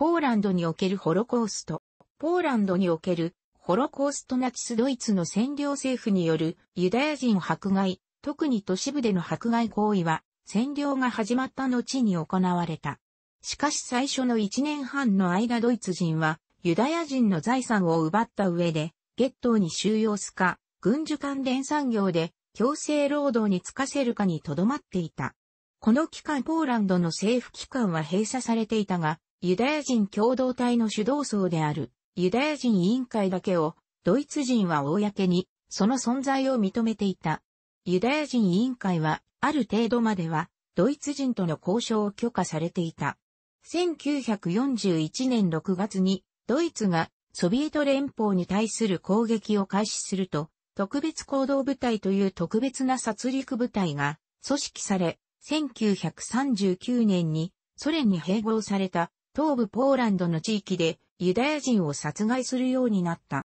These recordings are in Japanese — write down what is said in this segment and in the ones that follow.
ポーランドにおけるホロコースト。ポーランドにおけるホロコーストナチスドイツの占領政府によるユダヤ人迫害、特に都市部での迫害行為は占領が始まった後に行われた。しかし最初の1年半の間ドイツ人はユダヤ人の財産を奪った上で、ゲットーに収容すか、軍需関連産業で強制労働に就かせるかにとどまっていた。この期間ポーランドの政府機関は閉鎖されていたが、ユダヤ人共同体の主導層であるユダヤ人委員会だけをドイツ人は公にその存在を認めていた。ユダヤ人委員会はある程度まではドイツ人との交渉を許可されていた。1941年6月にドイツがソビエト連邦に対する攻撃を開始すると特別行動部隊という特別な殺戮部隊が組織され1939年にソ連に併合された東部ポーランドの地域でユダヤ人を殺害するようになった。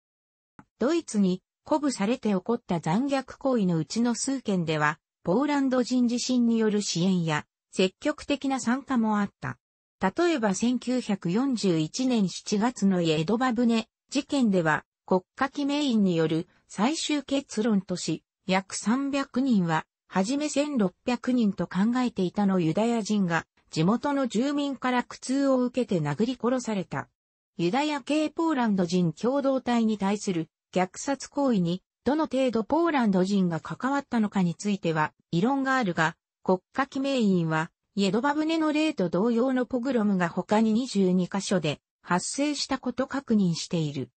ドイツに鼓舞されて起こった残虐行為のうちの数件では、ポーランド人自身による支援や積極的な参加もあった。例えば1941年7月のエドバブネ事件では国家機名員による最終結論とし、約300人は、はじめ1600人と考えていたのユダヤ人が地元の住民から苦痛を受けて殴り殺された。ユダヤ系ポーランド人共同体に対する虐殺行為にどの程度ポーランド人が関わったのかについては異論があるが、国家記名員は、イエドバブネの例と同様のポグロムが他に22カ所で発生したこと確認している。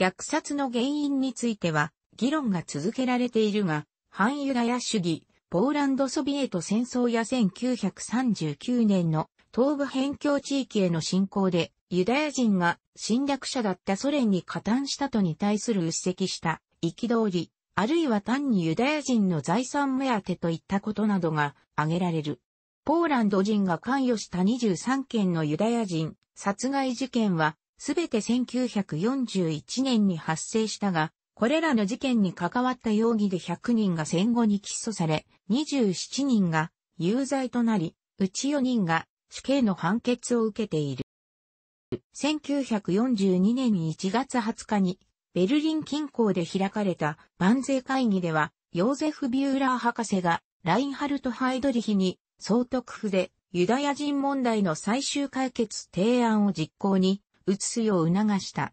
虐殺の原因については議論が続けられているが、反ユダヤ主義、ポーランドソビエト戦争や1939年の東部辺境地域への侵攻でユダヤ人が侵略者だったソ連に加担したとに対する鬱積した憤り、あるいは単にユダヤ人の財産目当てといったことなどが挙げられる。ポーランド人が関与した23件のユダヤ人殺害事件はすべて1941年に発生したが、これらの事件に関わった容疑で100人が戦後に起訴され、27人が有罪となり、うち4人が死刑の判決を受けている。1942年1月20日にベルリン近郊で開かれた万税会議では、ヨーゼフ・ビューラー博士がラインハルト・ハイドリヒに総督府でユダヤ人問題の最終解決提案を実行に移すよう促した。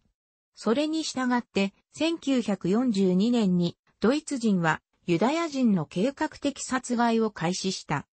それに従って、1942年にドイツ人はユダヤ人の計画的殺害を開始した。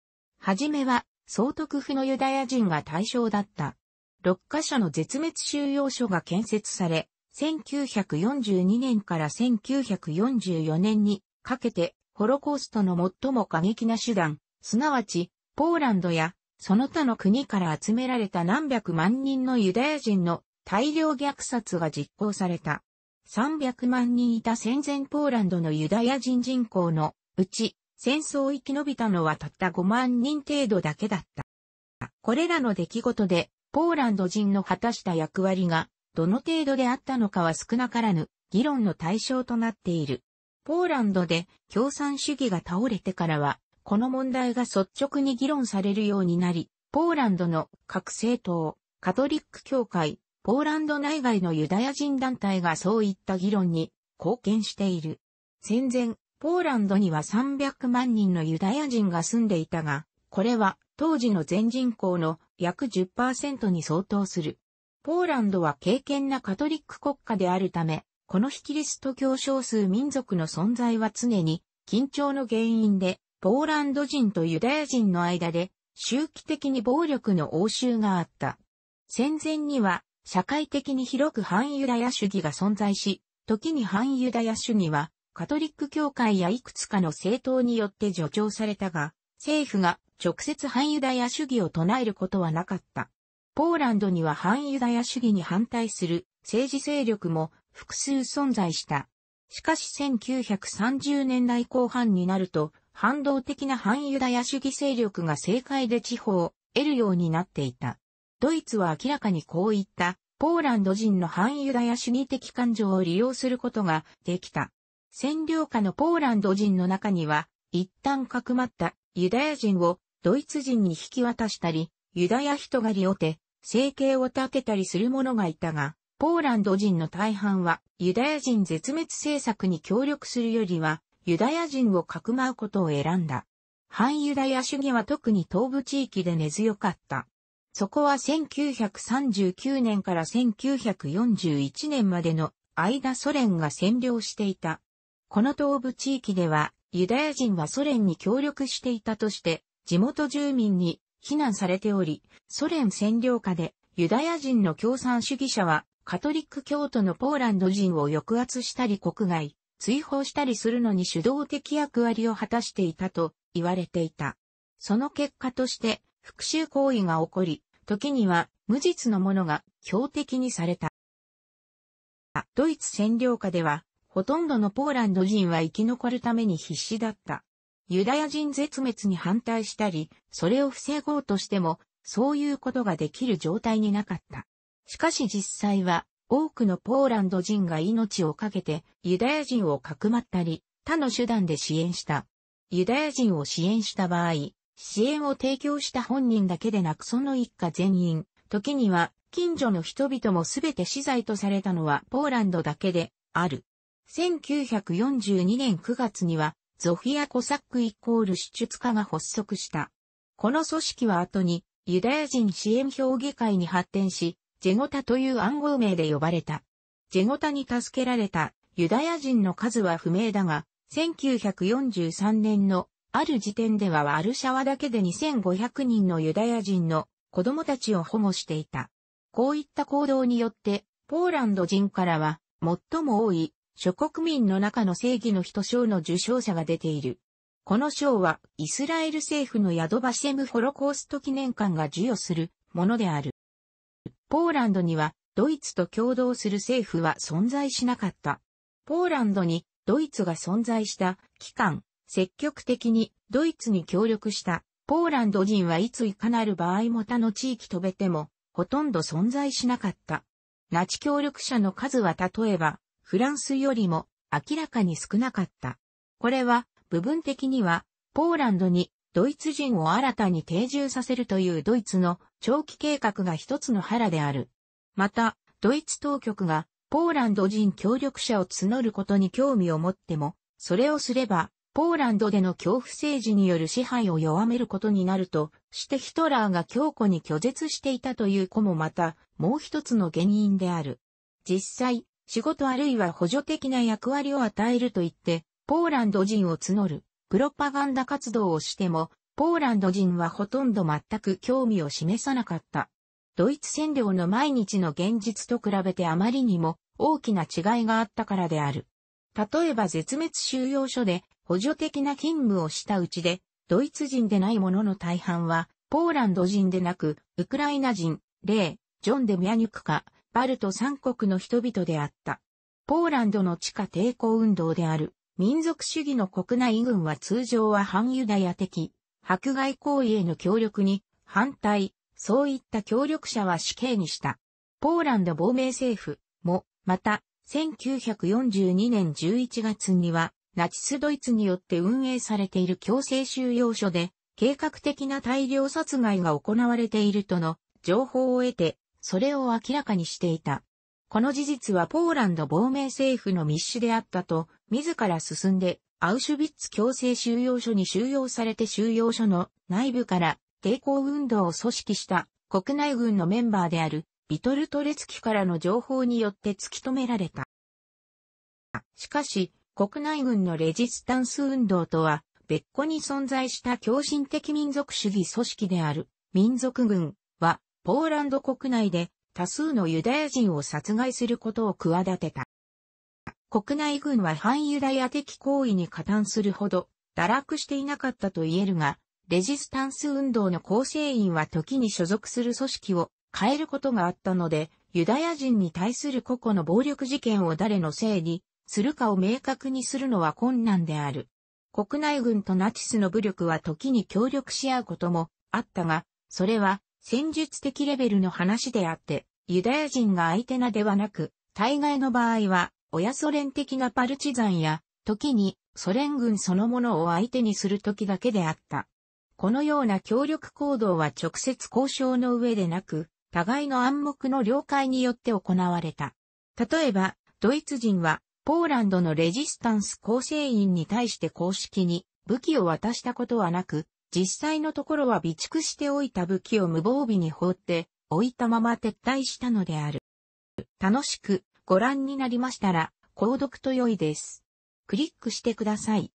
はじめは総督府のユダヤ人が対象だった。6カ所の絶滅収容所が建設され、1942年から1944年にかけて、ホロコーストの最も過激な手段、すなわち、ポーランドや、その他の国から集められた何百万人のユダヤ人の大量虐殺が実行された。300万人いた戦前ポーランドのユダヤ人人口のうち戦争を生き延びたのはたった5万人程度だけだった。これらの出来事でポーランド人の果たした役割がどの程度であったのかは少なからぬ議論の対象となっている。ポーランドで共産主義が倒れてからはこの問題が率直に議論されるようになり、ポーランドの各政党、カトリック教会、ポーランド内外のユダヤ人団体がそういった議論に貢献している。戦前、ポーランドには300万人のユダヤ人が住んでいたが、これは当時の全人口の約10%に相当する。ポーランドは敬虔なカトリック国家であるため、この非キリスト教少数民族の存在は常に緊張の原因で、ポーランド人とユダヤ人の間で周期的に暴力の応酬があった。戦前には社会的に広く反ユダヤ主義が存在し、時に反ユダヤ主義は、カトリック教会やいくつかの政党によって助長されたが、政府が直接反ユダヤ主義を唱えることはなかった。ポーランドには反ユダヤ主義に反対する政治勢力も複数存在した。しかし1930年代後半になると、反動的な反ユダヤ主義勢力が政界で地方を得るようになっていた。ドイツは明らかにこういったポーランド人の反ユダヤ主義的感情を利用することができた。占領下のポーランド人の中には、一旦かくまったユダヤ人をドイツ人に引き渡したり、ユダヤ人狩りをて、生計を立てたりする者がいたが、ポーランド人の大半はユダヤ人絶滅政策に協力するよりは、ユダヤ人をかくまうことを選んだ。反ユダヤ主義は特に東部地域で根強かった。そこは1939年から1941年までの間ソ連が占領していた。この東部地域ではユダヤ人はソ連に協力していたとして地元住民に非難されており、ソ連占領下でユダヤ人の共産主義者はカトリック教徒のポーランド人を抑圧したり国外、追放したりするのに主導的役割を果たしていたと言われていた。その結果として復讐行為が起こり、時には無実の者が標的にされた。ドイツ占領下では、ほとんどのポーランド人は生き残るために必死だった。ユダヤ人絶滅に反対したり、それを防ごうとしても、そういうことができる状態になかった。しかし実際は、多くのポーランド人が命を懸けて、ユダヤ人をかくまったり、他の手段で支援した。ユダヤ人を支援した場合、支援を提供した本人だけでなくその一家全員、時には近所の人々もすべて死罪とされたのはポーランドだけである。1942年9月にはゾフィア・コサックイコール手出家が発足した。この組織は後にユダヤ人支援評議会に発展し、ジェゴタという暗号名で呼ばれた。ジェゴタに助けられたユダヤ人の数は不明だが、1943年のある時点ではワルシャワだけで2500人のユダヤ人の子供たちを保護していた。こういった行動によって、ポーランド人からは、最も多い、諸国民の中の正義の人賞の受賞者が出ている。この賞は、イスラエル政府のヤドバシェムホロコースト記念館が授与するものである。ポーランドには、ドイツと共同する政府は存在しなかった。ポーランドに、ドイツが存在した期間、積極的にドイツに協力したポーランド人はいついかなる場合も他の地域飛べてもほとんど存在しなかった。ナチ協力者の数は例えばフランスよりも明らかに少なかった。これは部分的にはポーランドにドイツ人を新たに定住させるというドイツの長期計画が一つの腹である。また、ドイツ当局がポーランド人協力者を募ることに興味を持っても、それをすればポーランドでの恐怖政治による支配を弱めることになるとしてヒトラーが強固に拒絶していたという子もまたもう一つの原因である。実際、仕事あるいは補助的な役割を与えると言って、ポーランド人を募るプロパガンダ活動をしても、ポーランド人はほとんど全く興味を示さなかった。ドイツ占領の毎日の現実と比べてあまりにも大きな違いがあったからである。例えば絶滅収容所で補助的な勤務をしたうちで、ドイツ人でない者のの大半は、ポーランド人でなく、ウクライナ人、レイ、ジョン・デ・ミャニュクか、バルト三国の人々であった。ポーランドの地下抵抗運動である、民族主義の国内軍は通常は反ユダヤ的、迫害行為への協力に反対、そういった協力者は死刑にした。ポーランド亡命政府も、また、1942年11月には、ナチスドイツによって運営されている強制収容所で、計画的な大量殺害が行われているとの情報を得て、それを明らかにしていた。この事実はポーランド亡命政府の密使であったと、自ら進んで、アウシュビッツ強制収容所に収容されて収容所の内部から抵抗運動を組織した国内軍のメンバーであるビトルトレツキからの情報によって突き止められた。しかし、国内軍のレジスタンス運動とは、別個に存在した狂信的民族主義組織である、民族軍は、ポーランド国内で多数のユダヤ人を殺害することを企てた。国内軍は反ユダヤ的行為に加担するほど、堕落していなかったと言えるが、レジスタンス運動の構成員は時に所属する組織を変えることがあったので、ユダヤ人に対する個々の暴力事件を誰のせいにするかを明確にするのは困難である。国内軍とナチスの武力は時に協力し合うこともあったが、それは戦術的レベルの話であって、ユダヤ人が相手なではなく、大概の場合は、親ソ連的なパルチザンや、時にソ連軍そのものを相手にする時だけであった。このような協力行動は直接交渉の上でなく、互いの暗黙の了解によって行われた。例えば、ドイツ人はポーランドのレジスタンス構成員に対して公式に武器を渡したことはなく、実際のところは備蓄しておいた武器を無防備に放って置いたまま撤退したのである。楽しくご覧になりましたら、購読と良いです。クリックしてください。